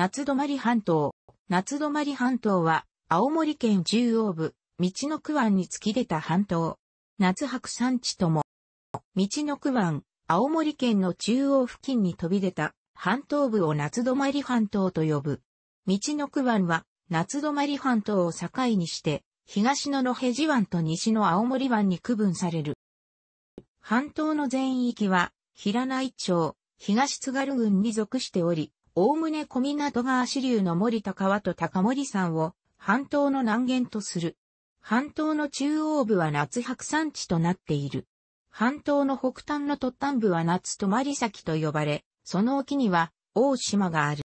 夏泊半島。夏泊半島は、青森県中央部、道の区湾に突き出た半島。夏白山地とも。道の区湾、青森県の中央付近に飛び出た半島部を夏泊半島と呼ぶ。道の区湾は、夏泊半島を境にして、東の野辺地湾と西の青森湾に区分される。半島の全域は、平内町、東津軽郡に属しており、おおむね小湊川支流の森高川と高森山を半島の南限とする。半島の中央部は夏白山地となっている。半島の北端の突端部は夏泊先と呼ばれ、その沖には大島がある。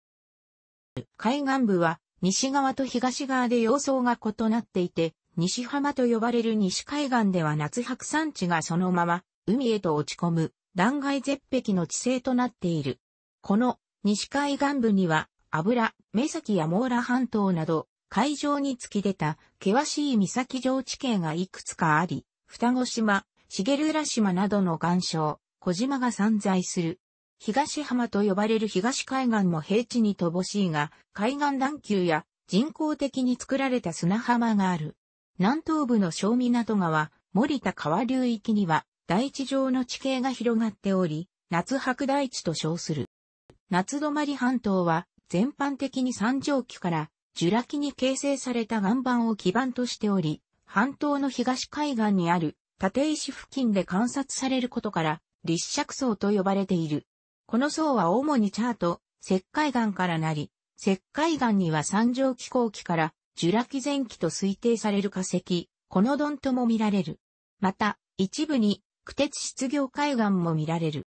海岸部は西側と東側で様相が異なっていて、西浜と呼ばれる西海岸では夏白山地がそのまま海へと落ち込む断崖絶壁の地勢となっている。この西海岸部には、油、目先やモーラ半島など、海上に突き出た険しい岬上地形がいくつかあり、双子島、茂浦島などの岩礁、小島が散在する。東浜と呼ばれる東海岸も平地に乏しいが、海岸段丘や人工的に作られた砂浜がある。南東部の小港川、森田川流域には、大地上の地形が広がっており、夏白大地と称する。夏泊半島は全般的に山上期からジュラ紀に形成された岩盤を基盤としており、半島の東海岸にある立石付近で観察されることから、立石層と呼ばれている。この層は主にチャート、石灰岩からなり、石灰岩には山上期後期からジュラ紀前期と推定される化石、このドンとも見られる。また、一部に、苦鉄失業海岸も見られる。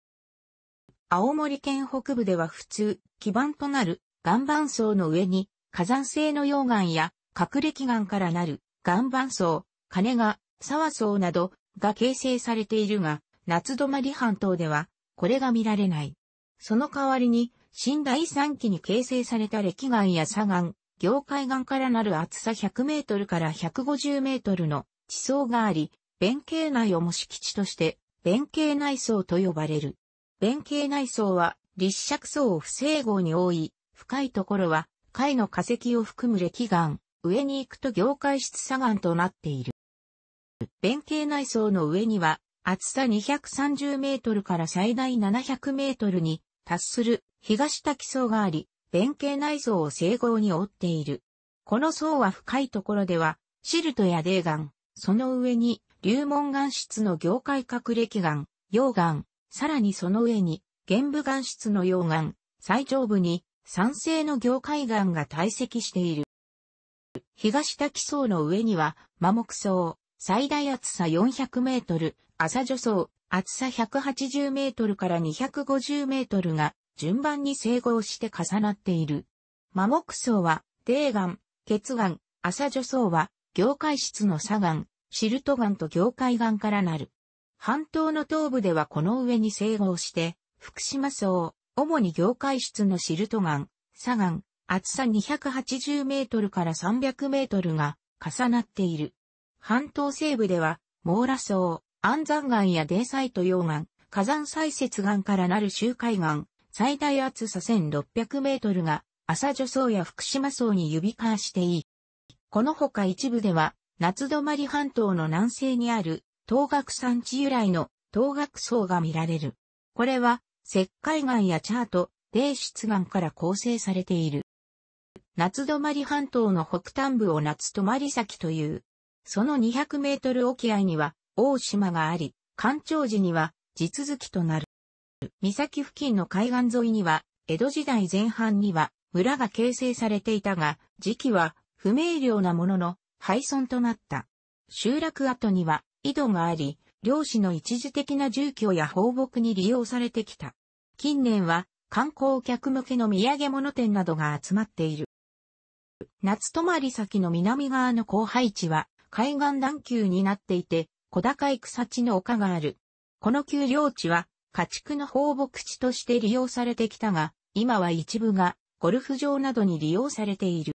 青森県北部では普通、基盤となる岩盤層の上に火山性の溶岩や隠れ気岩からなる岩盤層、金が、沢層などが形成されているが、夏止まり半島ではこれが見られない。その代わりに、新第三期に形成された歴岩や砂岩、業海岩からなる厚さ100メートルから150メートルの地層があり、弁慶内をも敷地として、弁慶内層と呼ばれる。弁慶内装は立尺層を不整合に覆い、深いところは貝の化石を含む歴岩、上に行くと業界質砂岩となっている。弁慶内装の上には厚さ230メートルから最大700メートルに達する東滝層があり、弁慶内装を整合に覆っている。この層は深いところでは、シルトや泥岩、その上に、流門岩質の業界隠歴岩、溶岩、さらにその上に、玄武岩質の溶岩、最上部に、酸性の凝灰岩が堆積している。東滝層の上には、魔木層、最大厚さ400メートル、朝除層、厚さ180メートルから250メートルが、順番に整合して重なっている。魔木層は、低岩、血岩、朝除層は、凝灰質の砂岩、シルト岩と凝灰岩からなる。半島の東部ではこの上に整合して、福島層、主に業界室のシルト岩、砂岩、厚さ280メートルから300メートルが重なっている。半島西部では、網羅層、安山岩やデーサイト溶岩、火山採雪岩からなる周海岩、最大厚さ1600メートルが、朝女層や福島層に指かわしていい。このほか一部では、夏止まり半島の南西にある東岳山地由来の東岳層が見られる。これは石灰岩やチャート、泥質岩から構成されている。夏泊半島の北端部を夏泊先という。その200メートル沖合には大島があり、干潮時には地続きとなる。岬付近の海岸沿いには、江戸時代前半には村が形成されていたが、時期は不明瞭なものの廃村となった。集落跡には井戸があり、漁師の一時的な住居や放牧に利用されてきた。近年は観光客向けの土産物店などが集まっている。夏泊まり先の南側の荒廃地は海岸段丘になっていて、小高い草地の丘がある。この丘陵地は家畜の放牧地として利用されてきたが、今は一部がゴルフ場などに利用されている。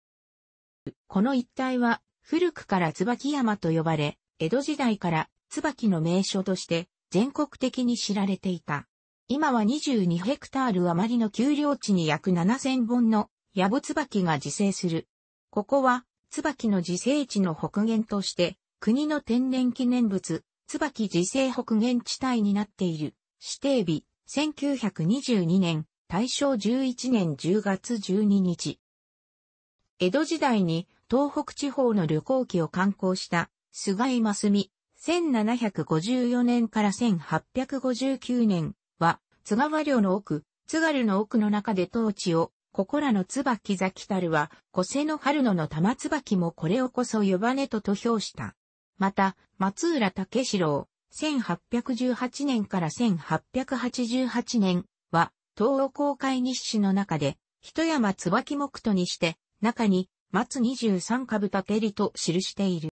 この一帯は古くから椿山と呼ばれ、江戸時代から椿の名所として全国的に知られていた。今は22ヘクタール余りの丘陵地に約7000本のヤ暮椿が自生する。ここは椿の自生地の北限として国の天然記念物椿自生北限地帯になっている。指定日1922年大正11年10月12日。江戸時代に東北地方の旅行記を刊行した菅井正美、1754年から1859年は、津川領の奥、津軽の奥の中で当地を、ここらの椿崎たるは、古瀬の春野の玉椿もこれをこそ呼ばねと投票した。また、松浦武四郎、1818年から1888年は、東欧公開日誌の中で、一山椿木とにして、中に、松23株竹りと記している。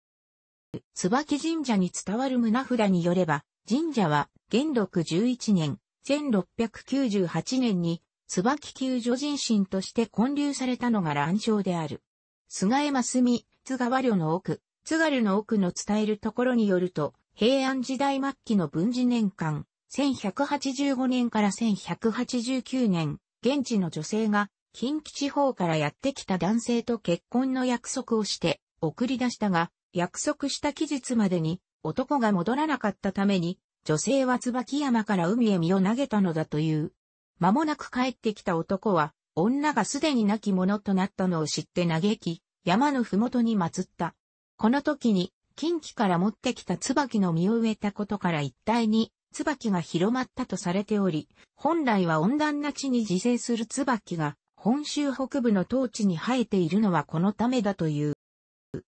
椿神社に伝わる胸札によれば、神社は、元禄11年、1698年に、椿救女人神として建立されたのが乱称である。菅江真澄、津川領の奥、津軽の奥の伝えるところによると、平安時代末期の文治年間、1185年から1189年、現地の女性が、近畿地方からやってきた男性と結婚の約束をして、送り出したが、約束した期日までに男が戻らなかったために、女性は椿山から海へ身を投げたのだという。間もなく帰ってきた男は、女がすでに亡き者となったのを知って嘆き、山のふもとに祀った。この時に、近畿から持ってきた椿の実を植えたことから一体に、椿が広まったとされており、本来は温暖な地に自生する椿が、本州北部の当地に生えているのはこのためだという。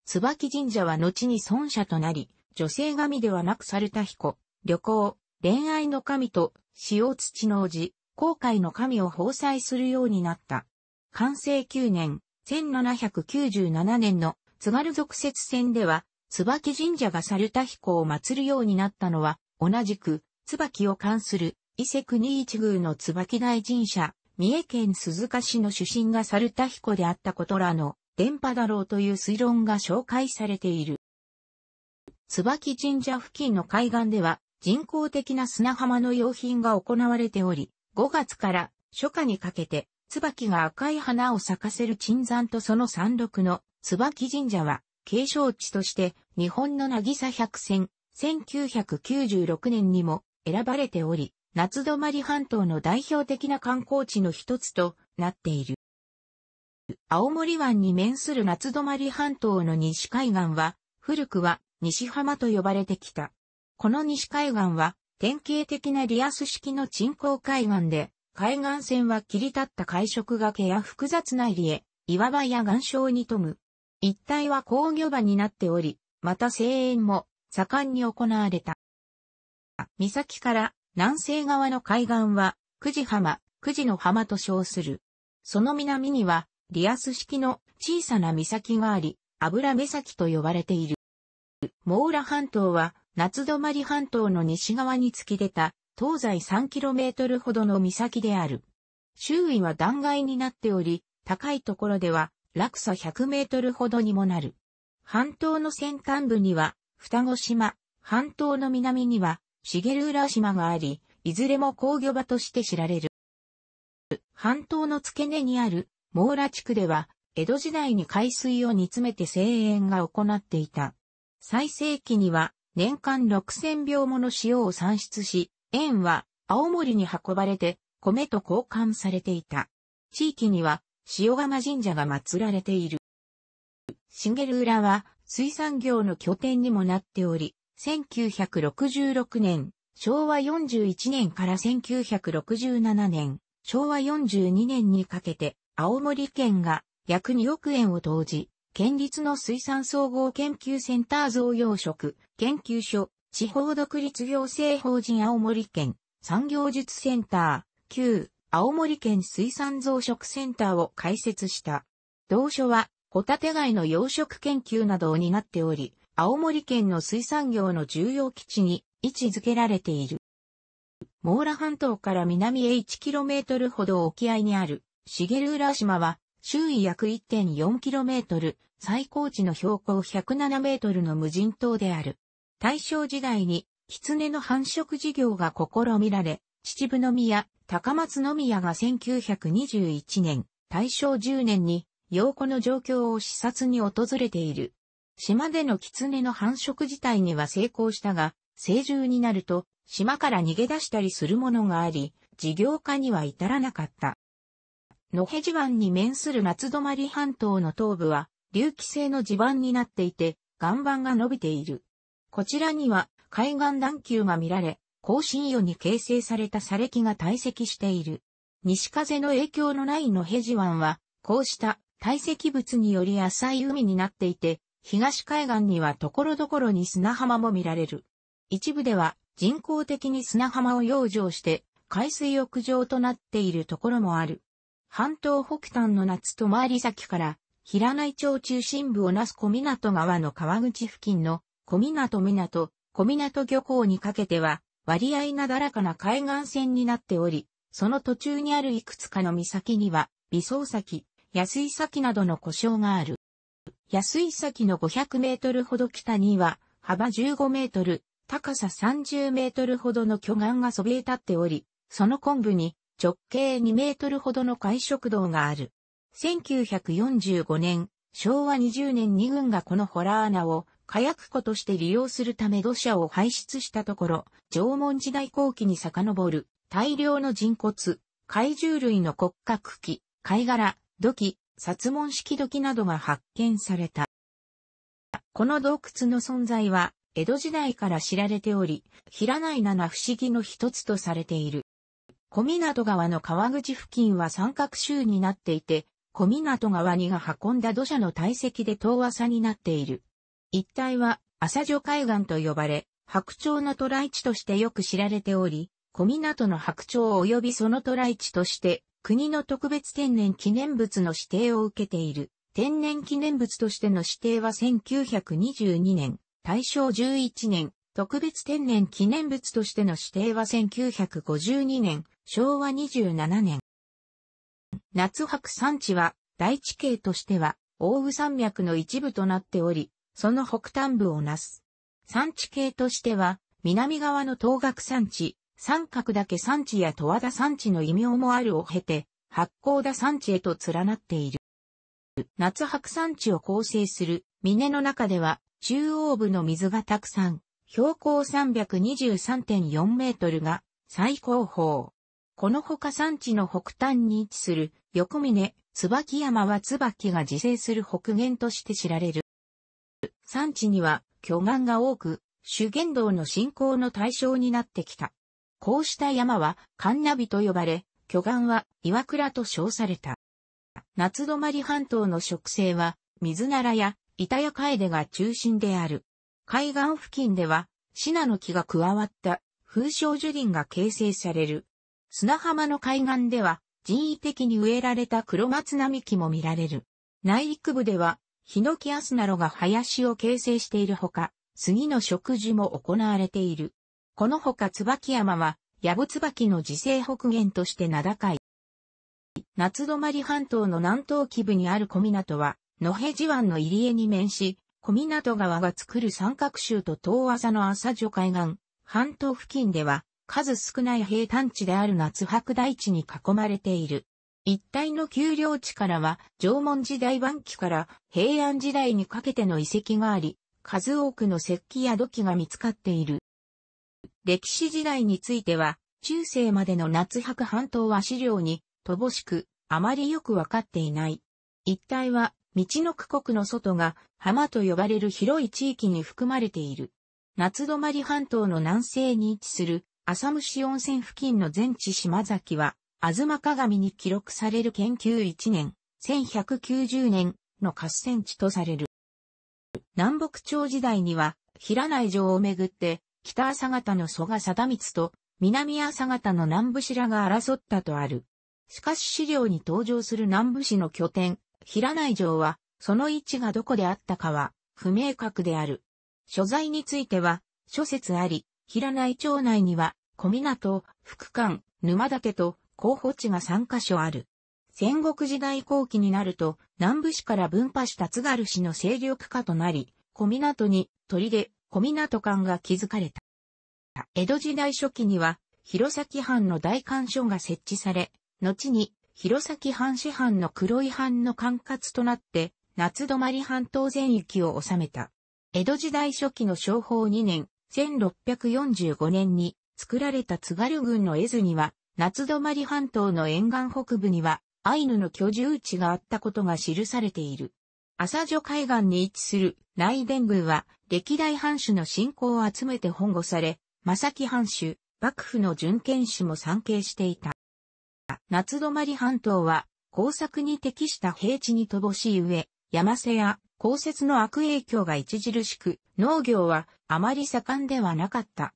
椿神社は後に尊者となり、女性神ではなくされた彦、旅行、恋愛の神と、塩土の王子、後悔の神を奉祭するようになった。完成9年、1797年の津軽俗説戦では、椿神社が猿田彦を祀るようになったのは、同じく、椿を関する、伊勢国一宮の椿大神社、三重県鈴鹿市の出身が猿田彦であったことらの電波だろうという推論が紹介されている。椿神社付近の海岸では人工的な砂浜の用品が行われており、5月から初夏にかけて椿が赤い花を咲かせる鎮山とその山麓の椿神社は継承地として日本の渚百選1996年にも選ばれており、夏泊半島の代表的な観光地の一つとなっている。青森湾に面する夏泊半島の西海岸は、古くは西浜と呼ばれてきた。この西海岸は、典型的なリアス式の沈降海岸で、海岸線は切り立った海食崖や複雑な入り江、岩場や岩礁に富む。一帯は工業場になっており、また声援も盛んに行われた。岬から南西側の海岸は、久慈浜、久慈の浜と称する。その南には、リアス式の小さな岬があり、油目先と呼ばれている。モーラ半島は、夏泊半島の西側に突き出た、東西 3km ほどの岬である。周囲は断崖になっており、高いところでは、落差100メートルほどにもなる。半島の先端部には、双子島、半島の南には、茂浦島があり、いずれも工業場として知られる。半島の付け根にあるモーラ地区では、江戸時代に海水を煮詰めて生塩が行っていた。最盛期には、年間6000秒もの塩を産出し、塩は青森に運ばれて、米と交換されていた。地域には、塩釜神社が祀られている。茂浦は、水産業の拠点にもなっており、1966年、昭和41年から1967年、昭和42年にかけて、青森県が約2億円を投じ、県立の水産総合研究センター増養殖研究所、地方独立行政法人青森県産業術センター、旧青森県水産増殖センターを開設した。同所は、ホタテ貝の養殖研究などを担っており、青森県の水産業の重要基地に位置づけられている。モーラ半島から南へ 1km ほど沖合にある茂浦島は、周囲約 1.4km、最高値の標高 107m の無人島である。大正時代に、狐の繁殖事業が試みられ、秩父宮、高松宮が1921年、大正10年に、洋子の状況を視察に訪れている。島での狐の繁殖自体には成功したが、成獣になると、島から逃げ出したりするものがあり、事業化には至らなかった。野辺地湾に面する松泊半島の東部は、隆起性の地盤になっていて、岩盤が伸びている。こちらには、海岸段丘が見られ、更新予に形成された砂礫が堆積している。西風の影響のない野辺地湾は、こうした堆積物により浅い海になっていて、東海岸には所々に砂浜も見られる。一部では人工的に砂浜を養生して海水浴場となっているところもある。半島北端の夏と回り先から、平内町中心部をなす小港川の川口付近の小港港、小港漁港にかけては、割合なだらかな海岸線になっており、その途中にあるいくつかの岬には、微層先、安井先などの故障がある。安井先の500メートルほど北には、幅15メートル、高さ30メートルほどの巨岩がそびえ立っており、その昆部に直径2メートルほどの会食堂がある。1945年、昭和20年2軍がこのホラー穴を火薬庫として利用するため土砂を排出したところ、縄文時代後期に遡る大量の人骨、怪獣類の骨格器、貝殻、土器、殺門式土器などが発見された。この洞窟の存在は江戸時代から知られており、平内七不思議の一つとされている。小湊川の川口付近は三角州になっていて、小湊川にが運んだ土砂の堆積で遠浅になっている。一帯は浅女海岸と呼ばれ、白鳥の渡来地としてよく知られており、小湊の白鳥及びその渡来地として、国の特別天然記念物の指定を受けている。天然記念物としての指定は1922年、大正11年、特別天然記念物としての指定は1952年、昭和27年。夏白山地は、大地形としては、大宇山脈の一部となっており、その北端部をなす。山地形としては、南側の東岳山地、三角岳山地や十和田山地の異名もあるを経て、八甲田山地へと連なっている。夏白山地を構成する峰の中では、中央部の水がたくさん、標高323.4メートルが最高峰。このほか山地の北端に位置する横峰、椿山は椿が自生する北限として知られる。山地には巨岩が多く、主原道の信仰の対象になってきた。こうした山はカンナビと呼ばれ、巨岩は岩倉と称された。夏泊半島の植生は、水ならや、板やカエデが中心である。海岸付近では、シナノキが加わった風小樹林が形成される。砂浜の海岸では、人為的に植えられた黒松並木も見られる。内陸部では、ヒノキアスナロが林を形成しているほか、杉の植樹も行われている。このほか椿山は、ヤブ椿の自生北限として名高い。夏泊半島の南東基部にある小港は、野辺地湾の入り江に面し、小湊川が作る三角州と東浅の浅女海岸、半島付近では、数少ない平坦地である夏白大地に囲まれている。一帯の丘陵地からは、縄文時代晩期から平安時代にかけての遺跡があり、数多くの石器や土器が見つかっている。歴史時代については、中世までの夏白半島は資料に乏しく、あまりよくわかっていない。一帯は道の区国の外が浜と呼ばれる広い地域に含まれている。夏泊半島の南西に位置する浅虫温泉付近の全地島崎は、あずま鏡に記録される研究1年、1190年の合戦地とされる。南北朝時代には、平内城をめぐって、北朝方の蘇我貞光と、南朝方の南部らが争ったとある。しかし資料に登場する南部市の拠点、平内城は、その位置がどこであったかは、不明確である。所在については、諸説あり、平内町内には、小港、福館、沼岳と、候補地が3カ所ある。戦国時代後期になると、南部市から分派した津軽市の勢力下となり、小港に、砦、小港館が築かれた。江戸時代初期には、弘前藩の大官所が設置され、後に弘前藩市藩の黒井藩の管轄となって、夏泊半島全域を治めた。江戸時代初期の商法2年、1645年に作られた津軽郡の絵図には、夏泊半島の沿岸北部には、アイヌの居住地があったことが記されている。朝女海岸に位置する内伝宮は、歴代藩主の信仰を集めて本護され、正木藩主、幕府の巡権主も参詣していた。夏泊半島は工作に適した平地に乏しい上、山瀬や降雪の悪影響が著しく、農業はあまり盛んではなかった。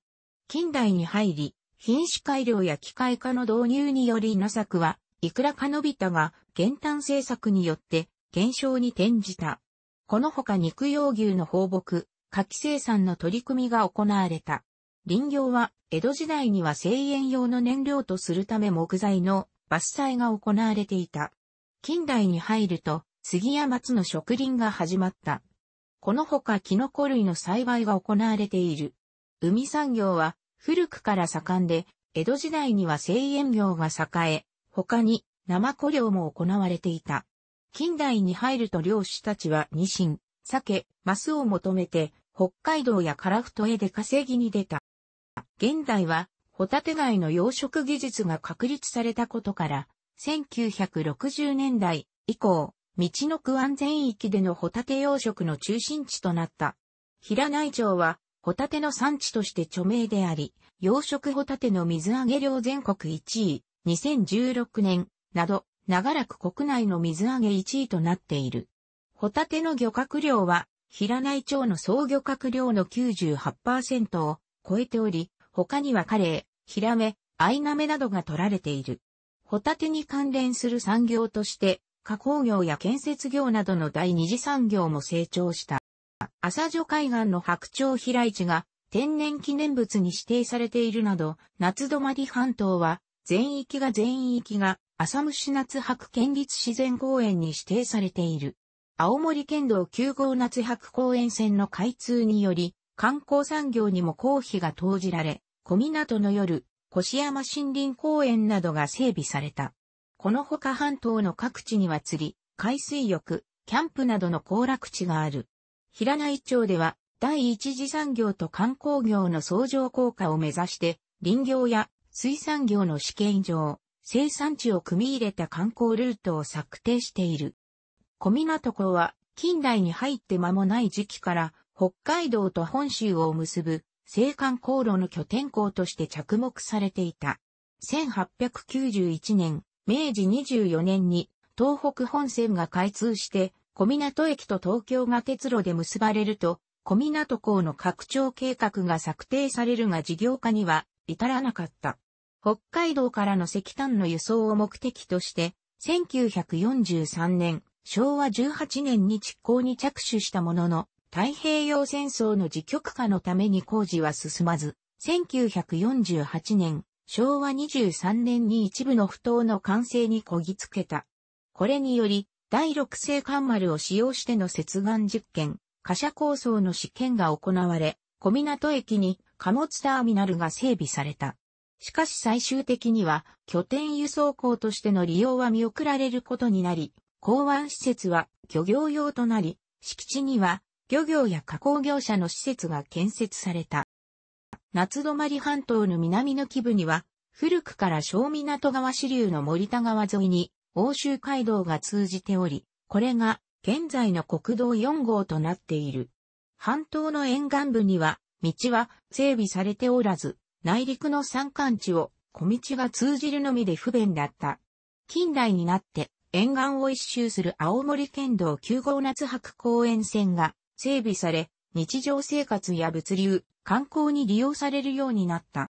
近代に入り、品種改良や機械化の導入により稲作は、いくらか伸びたが、減反政策によって減少に転じた。このほか肉用牛の放牧、柿生産の取り組みが行われた。林業は、江戸時代には製塩用の燃料とするため木材の伐採が行われていた。近代に入ると、杉や松の植林が始まった。このほかキノコ類の栽培が行われている。海産業は古くから盛んで、江戸時代には製塩業が栄え、他に生子漁も行われていた。近代に入ると漁師たちはニシン、鮭、マスを求めて、北海道や樺太へ出稼ぎに出た。現代はホタテ貝の養殖技術が確立されたことから、1960年代以降、道の区安全域でのホタテ養殖の中心地となった。平内町は、ホタテの産地として著名であり、養殖ホタテの水揚げ量全国1位、2016年、など、長らく国内の水揚げ1位となっている。ホタテの漁獲量は、平内町の総漁獲量の98%を超えており、他にはカレー、ヒラメ、アイナメなどが取られている。ホタテに関連する産業として、加工業や建設業などの第二次産業も成長した。朝女海岸の白鳥飛来地が天然記念物に指定されているなど、夏泊半島は全域が全域が浅虫夏白県立自然公園に指定されている。青森県道9号夏白公園線の開通により、観光産業にも公費が投じられ、小港の夜、越山森林公園などが整備された。このほか半島の各地には釣り、海水浴、キャンプなどの行楽地がある。平内町では、第一次産業と観光業の相乗効果を目指して、林業や水産業の試験場、生産地を組み入れた観光ルートを策定している。小湊港は近代に入って間もない時期から北海道と本州を結ぶ青函航路の拠点港として着目されていた。1891年、明治24年に東北本線が開通して、小港駅と東京が鉄路で結ばれると、小港港の拡張計画が策定されるが事業化には至らなかった。北海道からの石炭の輸送を目的として、1943年、昭和18年に実行に着手したものの、太平洋戦争の自局化のために工事は進まず、1948年、昭和23年に一部の不当の完成にこぎつけた。これにより、第六星艦丸を使用しての接岸実験、貨車構想の試験が行われ、小港駅に貨物ターミナルが整備された。しかし最終的には拠点輸送港としての利用は見送られることになり、港湾施設は漁業用となり、敷地には漁業や加工業者の施設が建設された。夏泊半島の南の基部には、古くから小港川支流の森田川沿いに、欧州街道が通じており、これが現在の国道4号となっている。半島の沿岸部には、道は整備されておらず、内陸の山間地を小道が通じるのみで不便だった。近代になって沿岸を一周する青森県道9号夏白公園線が整備され、日常生活や物流、観光に利用されるようになった。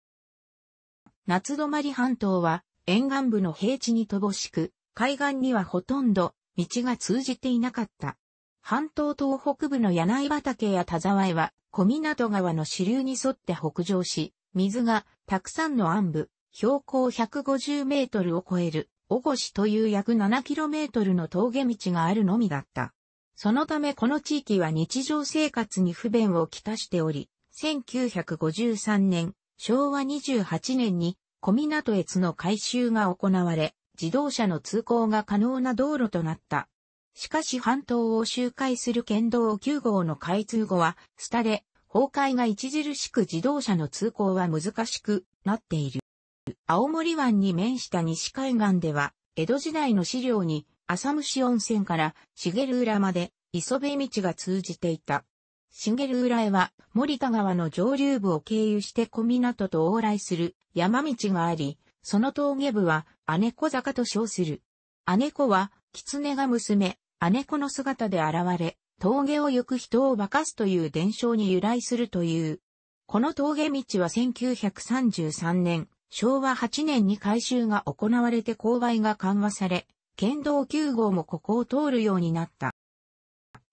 夏泊半島は沿岸部の平地に乏しく、海岸にはほとんど道が通じていなかった。半島東北部の柳畑や田沢へは小湊川の支流に沿って北上し、水がたくさんの暗部、標高150メートルを超える、おごしという約7キロメートルの峠道があるのみだった。そのためこの地域は日常生活に不便をきたしており、1953年、昭和28年に小港越の改修が行われ、自動車の通行が可能な道路となった。しかし半島を周回する県道9号の開通後は、廃れ、崩壊が著しく自動車の通行は難しくなっている。青森湾に面した西海岸では、江戸時代の資料に浅虫温泉から茂浦まで磯部道が通じていた。茂浦へは森田川の上流部を経由して小港と往来する山道があり、その峠部は姉子坂と称する。姉子は狐が娘、姉子の姿で現れ、峠を行く人を化かすという伝承に由来するという。この峠道は1933年、昭和8年に改修が行われて勾配が緩和され、県道9号もここを通るようになった。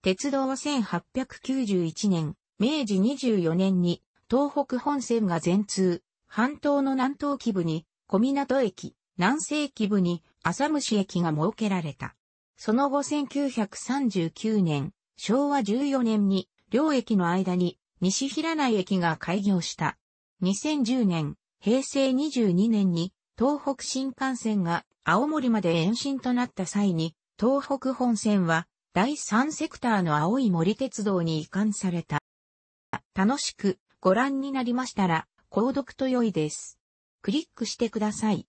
鉄道は1891年、明治24年に東北本線が全通、半島の南東基部に小港駅、南西基部に浅虫駅が設けられた。その後1939年、昭和14年に両駅の間に西平内駅が開業した。2010年、平成22年に東北新幹線が青森まで延伸となった際に、東北本線は第3セクターの青い森鉄道に移管された。楽しくご覧になりましたら、購読と良いです。クリックしてください。